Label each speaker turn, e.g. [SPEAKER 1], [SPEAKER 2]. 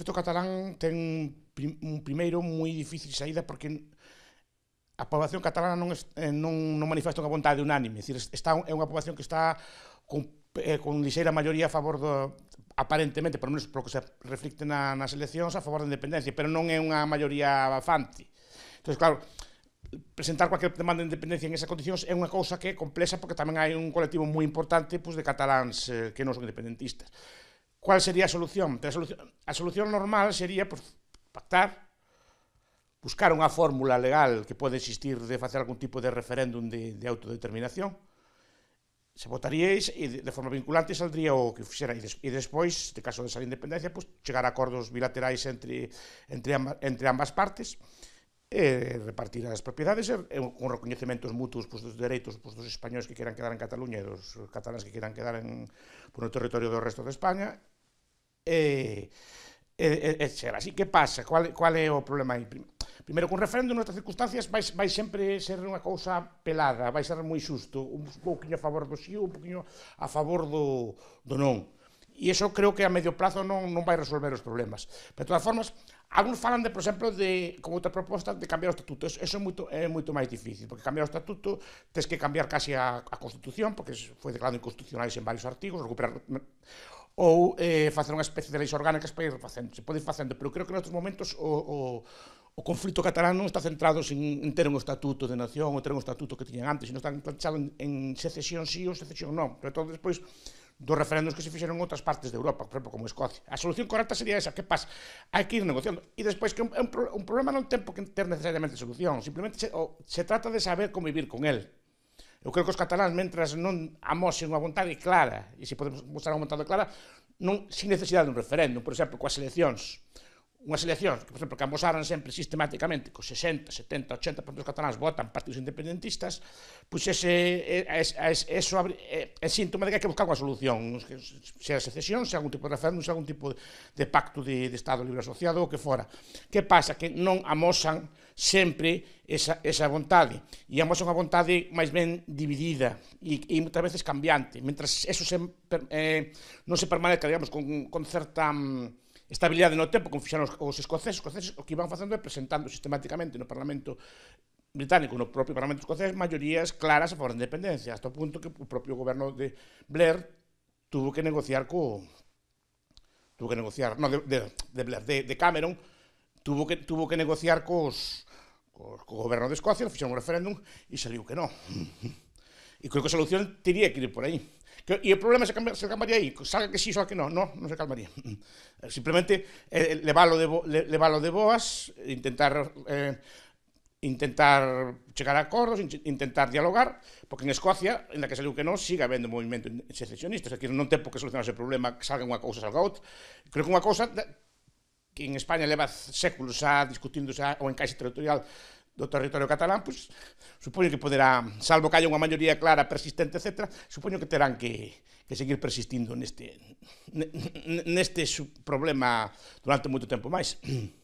[SPEAKER 1] feito catalán ten un primeiro moi difícil saída porque a poboación catalana non, es, eh, non, non manifesta unha vontade unánime. Decir, está, é unha poboación que está con, eh, con lixeira maioría a favor do, aparentemente, por menos polo que se reflicte na, nas eleccións, a favor da independencia, pero non é unha maioría abafante. Entón, claro, presentar cualquier demanda de independencia en esas condicións é unha cousa que é complexa porque tamén hai un colectivo moi importante pois, de cataláns eh, que non son independentistas. Cuál sería a solución? A solución, a solución normal sería pues, pactar, buscar unha fórmula legal que pode existir de facer algún tipo de referéndum de, de autodeterminación, se votaríais e de forma vinculante saldría o que fixera e, des, e despois, de caso de salir independencia, pues, chegar a acordos bilaterais entre, entre, ambas, entre ambas partes e repartir as propiedades e, e con recoñecementos mutuos pues, dos dereitos pues, dos españoles que queran quedar en Cataluña e dos catalans que queran quedar en, por no territorio do resto de España e, e, e ser. Así que pasa, cual, cual é o problema aí? Primeiro, cun referendo nestas circunstancias vai, vai sempre ser unha cousa pelada, vai ser moi xusto, un pouquinho a favor do sí, un pouquinho a favor do, do non. E iso creo que a medio plazo non, non vai resolver os problemas. Pero, de todas formas, algúns falan, de, por exemplo, de, como outra proposta, de cambiar o estatuto. Eso, eso é, moito, é moito máis difícil, porque cambiar o estatuto tens que cambiar casi a, a Constitución, porque foi declarado inconstitucionais en varios artigos, recuperar ou eh, facer unha especie de leis orgánicas para ir facendo, se pode ir facendo, pero creo que nestes momentos o, o, o conflito catalán non está centrado sin, en ter un estatuto de nación ou ter un estatuto que tiñan antes, sino está enganchado en, en secesión sí ou secesión non, Pero todo despois dos referendos que se fixeron en outras partes de Europa, por exemplo, como Escocia. A solución correcta sería esa, que pasa? Hai que ir negociando. E despois, que un, un, un problema non ten por que ter necesariamente solución, simplemente se, o, se trata de saber convivir con él, Eu creo que os cataláns, mentras non amosen unha vontade clara, e se podemos mostrar unha vontade clara, non, sin necesidade dun referéndum, por exemplo, coas eleccións, unha eleccións que, por exemplo, que amosaran sempre sistemáticamente que os 60, 70, 80% dos cataláns votan partidos independentistas, pois pues ese, é, é, eso é, é síntoma de que hai que buscar unha solución, a secesión, se algún tipo de referéndum, se algún tipo de, de pacto de, de Estado libre asociado o que fora. Que pasa? Que non amosan sempre esa, esa vontade. E ambas unha vontade máis ben dividida e, e moitas veces cambiante. Mentras eso se, eh, non se permanezca, digamos, con, con certa mm, estabilidade no tempo, como fixaron os, os escoceses, os escoceses o que iban facendo é presentando sistemáticamente no Parlamento británico no propio Parlamento escocés maiorías claras a favor da independencia, hasta o punto que o propio goberno de Blair tuvo que negociar co tuvo que negociar, no, de, de, de Blair, de, de Cameron tuvo que tuvo que negociar cos co, co goberno de Escocia, fixeron un referéndum e saliu que non. E creo que a solución teria que ir por aí. Que, e o problema se, cambia, se calmaría aí, salga que sí, salga que non, non, non se calmaría. Eh, simplemente eh, eh levalo, de, bo, levalo de boas, intentar eh, intentar chegar a acordos, intentar dialogar, porque en Escocia, en la que saliu que non, siga habendo movimento secesionista, é que non ten por que solucionar ese problema, que salga unha cousa, salga outra. Creo que unha cousa que en España leva séculos a discutíndose o encaixe territorial do territorio catalán, pois, supoño que poderá, salvo que haya unha maioría clara, persistente, etc., supoño que terán que, que seguir persistindo neste, neste problema durante moito tempo máis.